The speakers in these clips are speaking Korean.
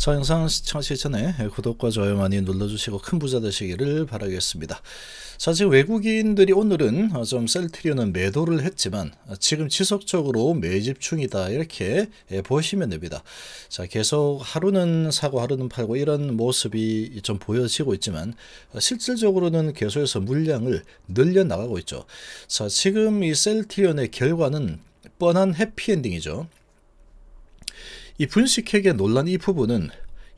자 영상 시청하시기 전에 구독과 좋아요 많이 눌러주시고 큰 부자 되시기를 바라겠습니다. 자 지금 외국인들이 오늘은 어, 좀 셀트리온은 매도를 했지만 어, 지금 지속적으로 매집 중이다 이렇게 예, 보시면 됩니다. 자 계속 하루는 사고 하루는 팔고 이런 모습이 좀 보여지고 있지만 어, 실질적으로는 계속해서 물량을 늘려나가고 있죠. 자 지금 이 셀트리온의 결과는 뻔한 해피엔딩이죠. 이 분식회계 논란 이 부분은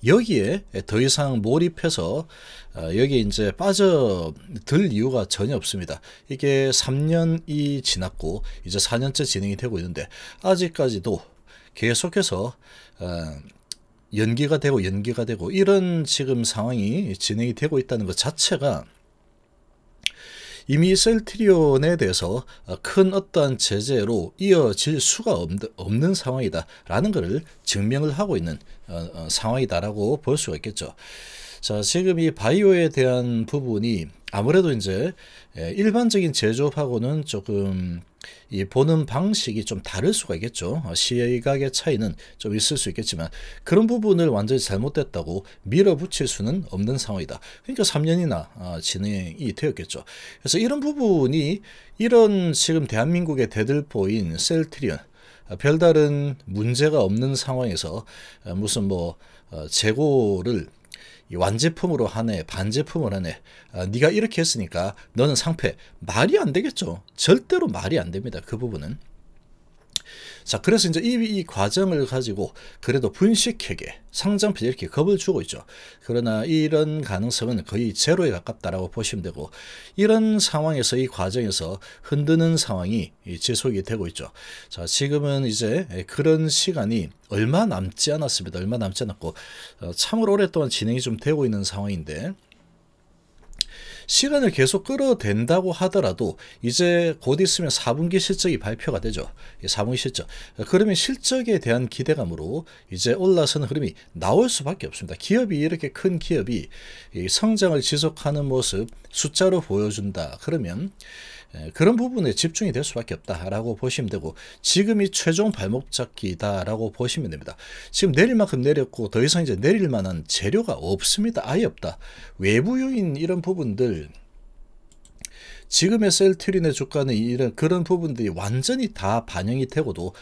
여기에 더 이상 몰입해서 아, 여기에 이제 빠져들 이유가 전혀 없습니다. 이게 3년이 지났고 이제 4년째 진행이 되고 있는데 아직까지도 계속해서 아, 연기가 되고 연기가 되고 이런 지금 상황이 진행이 되고 있다는 것 자체가 이미 셀트리온에 대해서 아, 큰 어떠한 제재로 이어질 수가 없는 상황이다라는 것을 증명을 하고 있는 어, 어, 상황이다라고 볼 수가 있겠죠. 자, 지금 이 바이오에 대한 부분이 아무래도 이제 예, 일반적인 제조업하고는 조금 이 보는 방식이 좀 다를 수가 있겠죠. 어, 시각의 차이는 좀 있을 수 있겠지만 그런 부분을 완전히 잘못됐다고 밀어붙일 수는 없는 상황이다. 그러니까 3년이나 어, 진행이 되었겠죠. 그래서 이런 부분이 이런 지금 대한민국의 대들보인 셀트리온 어, 별다른 문제가 없는 상황에서 무슨 뭐 재고를 완제품으로 하네 반제품으로 하네 아, 네가 이렇게 했으니까 너는 상패 말이 안 되겠죠 절대로 말이 안 됩니다 그 부분은 자, 그래서 이제 이, 이 과정을 가지고 그래도 분식회계, 상장폐지 이렇게 겁을 주고 있죠. 그러나 이런 가능성은 거의 제로에 가깝다라고 보시면 되고 이런 상황에서 이 과정에서 흔드는 상황이 지속이 되고 있죠. 자, 지금은 이제 그런 시간이 얼마 남지 않았습니다. 얼마 남지 않았고 어, 참으로 오랫동안 진행이 좀 되고 있는 상황인데 시간을 계속 끌어댄다고 하더라도 이제 곧 있으면 4분기 실적이 발표가 되죠. 4분기 예, 실적. 그러면 실적에 대한 기대감으로 이제 올라서는 흐름이 나올 수밖에 없습니다. 기업이 이렇게 큰 기업이 성장을 지속하는 모습 숫자로 보여준다. 그러면 예, 그런 부분에 집중이 될 수밖에 없다라고 보시면 되고 지금이 최종 발목 잡기다라고 보시면 됩니다. 지금 내릴 만큼 내렸고 더 이상 이제 내릴 만한 재료가 없습니다. 아예 없다. 외부 요인 이런 부분들 지금의 셀트린의 주가는 이런 그런 부분들이 완전히 다 반영이 되고도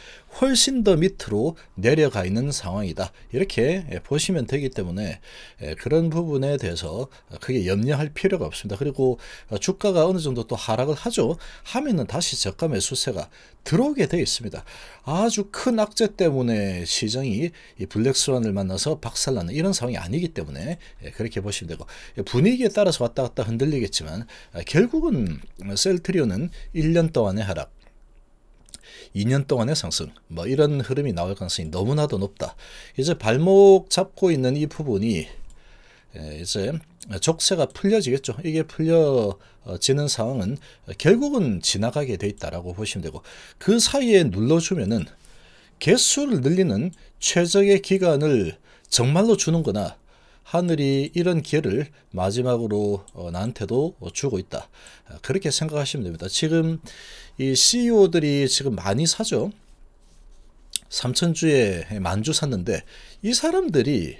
훨씬 더 밑으로 내려가 있는 상황이다. 이렇게 예, 보시면 되기 때문에 예, 그런 부분에 대해서 크게 염려할 필요가 없습니다. 그리고 어, 주가가 어느 정도 또 하락을 하죠. 하면은 다시 저가 매수세가 들어오게 되어 있습니다. 아주 큰 악재 때문에 시장이 블랙스완을 만나서 박살나는 이런 상황이 아니기 때문에 예, 그렇게 보시면 되고 분위기에 따라서 왔다 갔다 흔들리겠지만 아, 결국은 셀트리온은 1년 동안의 하락 2년 동안의 상승 뭐 이런 흐름이 나올 가능성이 너무나도 높다. 이제 발목 잡고 있는 이 부분이 이제 족쇄가 풀려지겠죠. 이게 풀려지는 상황은 결국은 지나가게 돼 있다라고 보시면 되고 그 사이에 눌러주면은 개수를 늘리는 최적의 기간을 정말로 주는거나 하늘이 이런 기회를 마지막으로 어, 나한테도 주고 있다. 아, 그렇게 생각하시면 됩니다. 지금 이 CEO들이 지금 많이 사죠. 삼천주에 만주 샀는데 이 사람들이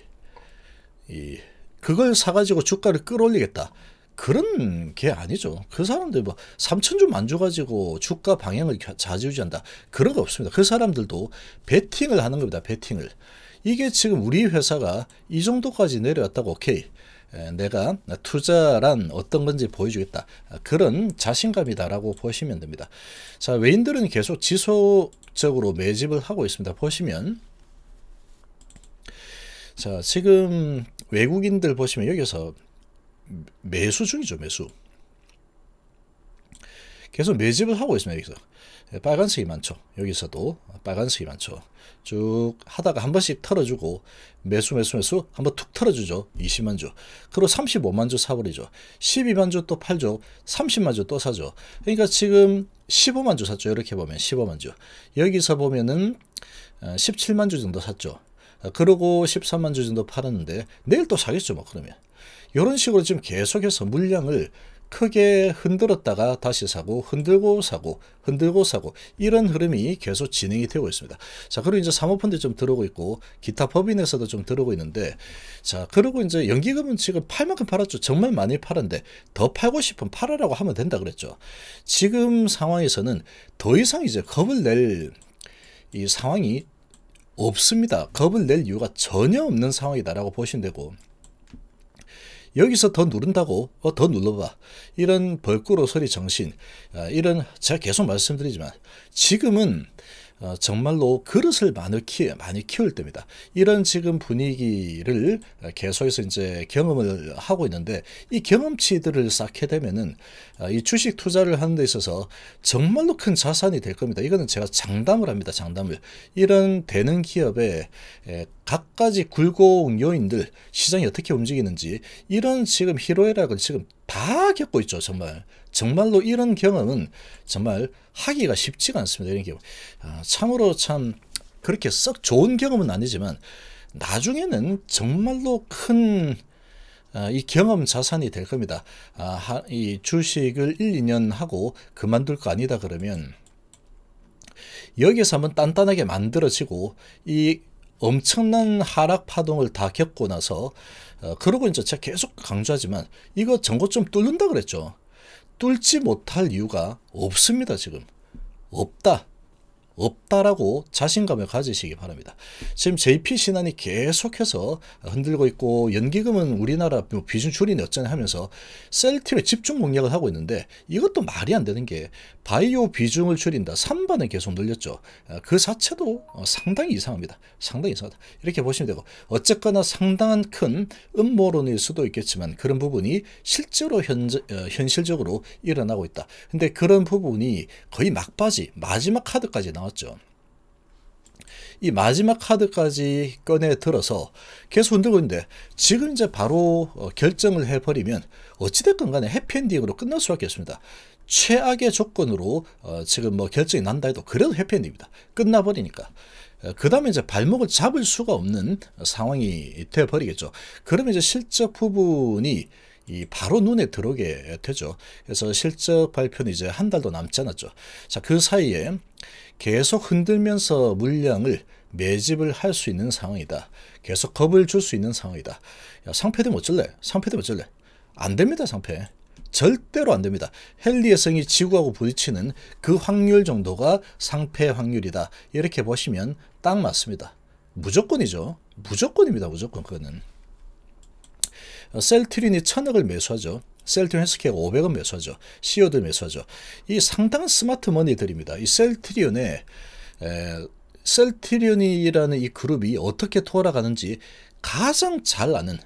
이 그걸 사가지고 주가를 끌어올리겠다. 그런 게 아니죠. 그 사람들 뭐 3천주 만주 가지고 주가 방향을 좌지우지한다. 그런 거 없습니다. 그 사람들도 베팅을 하는 겁니다. 베팅을. 이게 지금 우리 회사가 이 정도까지 내려왔다고 오케이. 내가 투자란 어떤 건지 보여주겠다. 아, 그런 자신감이다라고 보시면 됩니다. 자, 외인들은 계속 지속적으로 매집을 하고 있습니다. 보시면 자, 지금 외국인들 보시면 여기서 매수 중이죠, 매수. 계속 매집을 하고 있습니다, 여기서. 빨간색이 많죠. 여기서도 빨간 색이 많죠. 쭉 하다가 한 번씩 털어주고 매수 매수 매수 한 번 툭 털어주죠. 20만 주. 그리고 35만 주 사버리죠. 12만 주 또 팔죠. 30만 주 또 사죠. 그러니까 지금 15만 주 샀죠. 이렇게 보면 15만 주. 여기서 보면은 17만 어, 주 정도 샀죠. 어, 그러고 13만 주 정도 팔았는데 내일 또 사겠죠. 뭐 그러면. 이런 식으로 지금 계속해서 물량을 크게 흔들었다가 다시 사고 흔들고 사고 흔들고 사고 이런 흐름이 계속 진행이 되고 있습니다. 자 그리고 이제 사모펀드 좀 들어오고 있고 기타 법인에서도 좀 들어오고 있는데 자 그리고 이제 연기금은 지금 팔만큼 팔았죠. 정말 많이 팔았는데 더 팔고 싶은 팔으라고 하면 된다 그랬죠. 지금 상황에서는 더 이상 이제 겁을 낼 이 상황이 없습니다. 겁을 낼 이유가 전혀 없는 상황이다라고 보시면 되고 여기서 더 누른다고 어, 더 눌러봐 이런 벌꾸로 소리 정신 아, 이런 제가 계속 말씀드리지만 지금은 어, 정말로 그릇을 많이, 키, 많이 키울 때입니다. 이런 지금 분위기를 계속해서 이제 경험을 하고 있는데 이 경험치들을 쌓게 되면은 어, 이 주식 투자를 하는 데 있어서 정말로 큰 자산이 될 겁니다. 이거는 제가 장담을 합니다. 장담을. 이런 되는 기업에 각가지 굴곡 요인들 시장이 어떻게 움직이는지 이런 지금 희로애락을 지금 다 겪고 있죠. 정말 정말로 이런 경험은 정말 하기가 쉽지가 않습니다. 이런 경험. 아, 참으로 참 그렇게 썩 좋은 경험은 아니지만 나중에는 정말로 큰이 아, 경험 자산이 될 겁니다. 아, 이 주식을 1, 2년 하고 그만둘 거 아니다 그러면 여기서 한번 단단하게 만들어지고 이 엄청난 하락 파동을 다 겪고 나서 어, 그러고 이제 제가 계속 강조하지만 이거 전고점 뚫는다 그랬죠. 뚫지 못할 이유가 없습니다, 지금. 없다. 없다라고 자신감을 가지시기 바랍니다. 지금 JP 신한이 계속해서 흔들고 있고 연기금은 우리나라 뭐 비중 줄이네 어쩌네 하면서 셀틱에 집중 공략을 하고 있는데 이것도 말이 안 되는 게 바이오 비중을 줄인다. 3번을 계속 늘렸죠. 아, 그 자체도 어, 상당히 이상합니다. 상당히 이상하다. 이렇게 보시면 되고 어쨌거나 상당한 큰 음모론일 수도 있겠지만 그런 부분이 실제로 현, 어, 현실적으로 일어나고 있다. 근데 그런 부분이 거의 막바지 마지막 카드까지 나왔 나왔죠. 이 마지막 카드까지 꺼내 들어서 계속 흔들고 있는데 지금 이제 바로 어, 결정을 해버리면 어찌됐건 간에 해피엔딩으로 끝날 수밖에 없습니다. 최악의 조건으로 어, 지금 뭐 결정이 난다 해도 그래도 해피엔딩입니다. 끝나버리니까. 어, 그 다음에 이제 발목을 잡을 수가 없는 상황이 돼버리겠죠. 그러면 이제 실제 부분이 이 바로 눈에 들어오게 되죠. 그래서 실적 발표는 이제 한 달도 남지 않았죠. 자, 그 사이에 계속 흔들면서 물량을 매집을 할 수 있는 상황이다. 계속 겁을 줄 수 있는 상황이다. 야, 상패되면 어쩔래? 상패되면 어쩔래? 안 됩니다, 상패. 절대로 안 됩니다. 헨리의성이 지구하고 부딪히는 그 확률 정도가 상패 확률이다. 이렇게 보시면 딱 맞습니다. 무조건이죠. 무조건입니다. 무조건 그거는. 셀트린이 천억을 매수하죠. 셀트리온 헬스케어 500원 매수하죠. 시 e o 들 매수하죠. 이 상당한 스마트 머니들입니다. 이 셀트리온의 에, 셀트리온이라는 이 그룹이 어떻게 돌아가는지 가장 잘 아는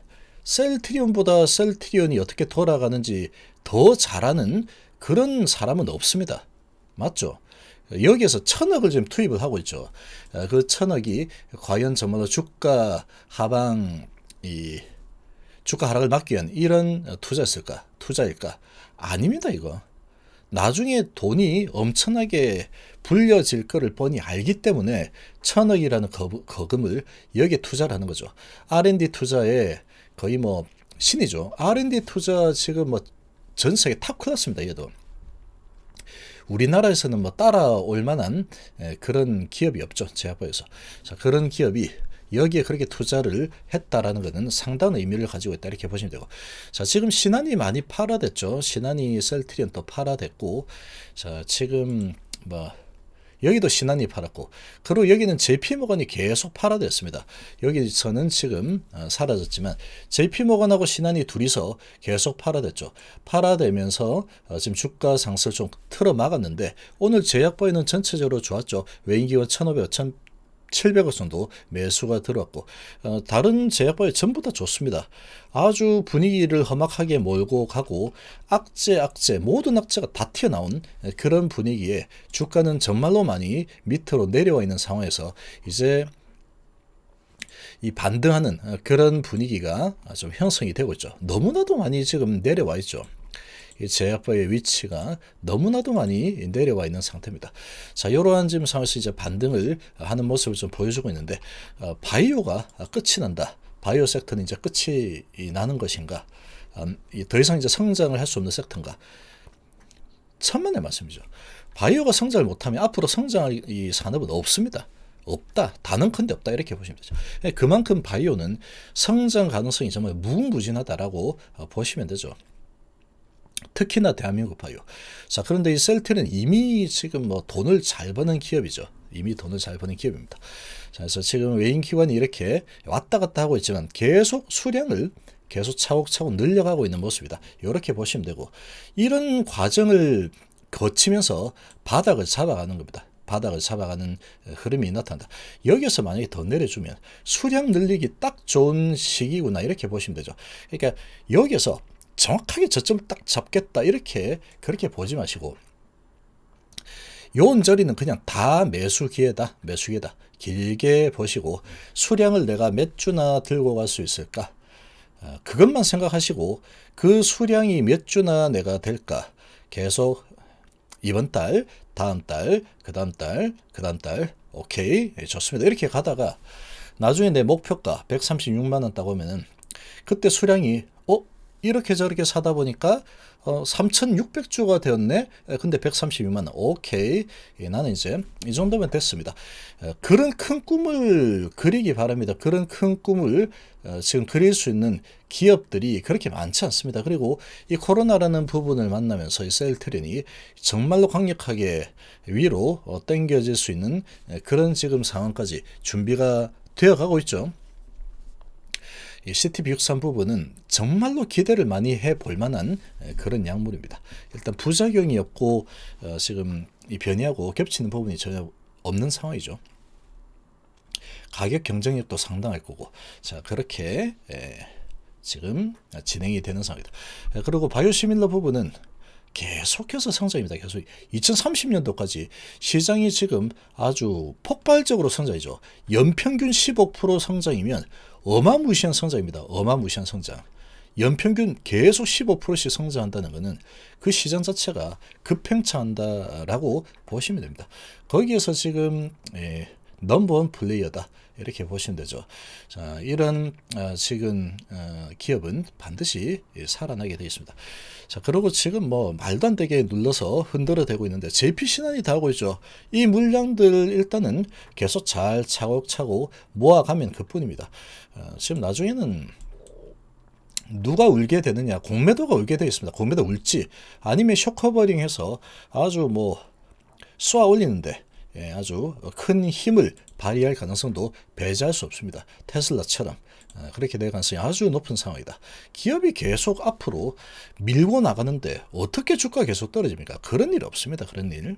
셀트리온보다 셀트리온이 어떻게 돌아가는지 더 잘 아는 그런 사람은 없습니다. 맞죠? 여기에서 천억을 지금 투입을 하고 있죠. 그 천억이 과연 정말로 주가 하방 이 주가 하락을 막기 위한 이런 투자였을까? 투자일까? 아닙니다, 이거. 나중에 돈이 엄청나게 불려질 거를 뻔히 알기 때문에 천억이라는 거, 금을 여기에 투자를 하는 거죠. R&D 투자에 거의 뭐 신이죠. R&D 투자 지금 뭐 전 세계 탑 클래스입니다. 얘도. 우리나라에서는 뭐 따라올 만한 그런 기업이 없죠. 제약바에서. 자, 그런 기업이 여기에 그렇게 투자를 했다라는 것은 상당한 의미를 가지고 있다 이렇게 보시면 되고 자 지금 신한이 많이 팔아댔죠 신한이 셀트리온 또 팔아댔고 자 지금 뭐 여기도 신한이 팔았고 그리고 여기는 JP모건이 계속 팔아됐습니다. 여기서는 지금 어, 사라졌지만 JP모건하고 신한이 둘이서 계속 팔아됐죠. 팔아되면서 어, 지금 주가 상승을 좀 틀어 막았는데 오늘 제약보이는 전체적으로 좋았죠. 외인기원 1500, 1 0 700억 정도 매수가 들어왔고 어, 다른 제약바에 전부 다 좋습니다. 아주 분위기를 험악하게 몰고 가고 악재 악재 모든 악재가 다 튀어나온 그런 분위기에 주가는 정말로 많이 밑으로 내려와 있는 상황에서 이제 이 반등하는 어, 그런 분위기가 좀 형성이 되고 있죠. 너무나도 많이 지금 내려와 있죠. 제약바의 위치가 너무나도 많이 내려와 있는 상태입니다. 자, 이러한 지금 상황에서 이제 반등을 하는 모습을 좀 보여주고 있는데 어, 바이오가 끝이 난다. 바이오 섹터는 이제 끝이 나는 것인가? 음, 더 이상 이제 성장을 할 수 없는 섹터인가? 천만의 말씀이죠. 바이오가 성장을 못하면 앞으로 성장할 이 산업은 없습니다. 없다. 단언컨대 없다. 이렇게 보시면 되죠. 예, 그만큼 바이오는 성장 가능성이 정말 무궁무진하다라고 어, 보시면 되죠. 특히나 대한민국 봐요. 자, 그런데 이 셀트는 이미 지금 뭐 돈을 잘 버는 기업이죠. 이미 돈을 잘 버는 기업입니다. 자, 그래서 지금 외인 기관이 이렇게 왔다 갔다 하고 있지만 계속 수량을 계속 차곡차곡 늘려가고 있는 모습이다. 이렇게 보시면 되고 이런 과정을 거치면서 바닥을 잡아가는 겁니다. 바닥을 잡아가는 흐름이 나타난다. 여기서 만약에 더 내려주면 수량 늘리기 딱 좋은 시기구나 이렇게 보시면 되죠. 그러니까 여기서 정확하게 저점딱 잡겠다 이렇게 그렇게 보지 마시고 요원저리는 그냥 다 매수 기회다 매수 기회다 길게 보시고 수량을 내가 몇 주나 들고 갈 수 있을까 어, 그것만 생각하시고 그 수량이 몇 주나 내가 될까 계속 이번 달 다음 달 그 다음 달 그 다음 달 오케이 예, 좋습니다 이렇게 가다가 나중에 내 목표가 136만원 따고 오면은 그때 수량이 이렇게 저렇게 사다 보니까 어, 3,600주가 되었네. 근데 132만 원. 오케이. 예, 나는 이제 이 정도면 됐습니다. 어, 그런 큰 꿈을 그리기 바랍니다. 그런 큰 꿈을 어, 지금 그릴 수 있는 기업들이 그렇게 많지 않습니다. 그리고 이 코로나라는 부분을 만나면서 이 셀트린이 정말로 강력하게 위로 어, 당겨질 수 있는 그런 지금 상황까지 준비가 되어가고 있죠. CTB63 예, 부분은 정말로 기대를 많이 해볼 만한 그런 약물입니다. 일단 부작용이 없고 어, 지금 변이하고 겹치는 부분이 전혀 없는 상황이죠. 가격 경쟁력도 상당할 거고 자 그렇게 지금 진행이 되는 상황이다. 그리고 바이오시밀러 부분은 계속해서 성장입니다. 계속 2030년도까지 시장이 지금 아주 폭발적으로 성장이죠. 연평균 15% 성장이면 어마무시한 성장입니다. 어마무시한 성장. 연평균 계속 15%씩 성장한다는 것은 그 시장 자체가 급행차한다라고 보시면 됩니다. 거기에서 지금 예, 넘버원 플레이어다. 이렇게 보시면 되죠. 자, 이런 어, 지금 어, 기업은 반드시 예, 살아나게 되어 있습니다. 자, 그리고 지금 뭐 말도 안 되게 눌러서 흔들어대고 있는데 JP 신한이 다 하고 있죠. 이 물량들 일단은 계속 잘 차곡차곡 모아가면 그뿐입니다. 어, 지금 나중에는 누가 울게 되느냐 공매도가 울게 되어 있습니다. 공매도 울지 아니면 쇼커버링해서 아주 뭐 쏘아 올리는데 예, 아주 큰 힘을 발휘할 가능성도 배제할 수 없습니다. 테슬라처럼 아, 그렇게 될 가능성이 아주 높은 상황이다. 기업이 계속 앞으로 밀고 나가는데 어떻게 주가 계속 떨어집니까? 그런 일 없습니다. 그런 일.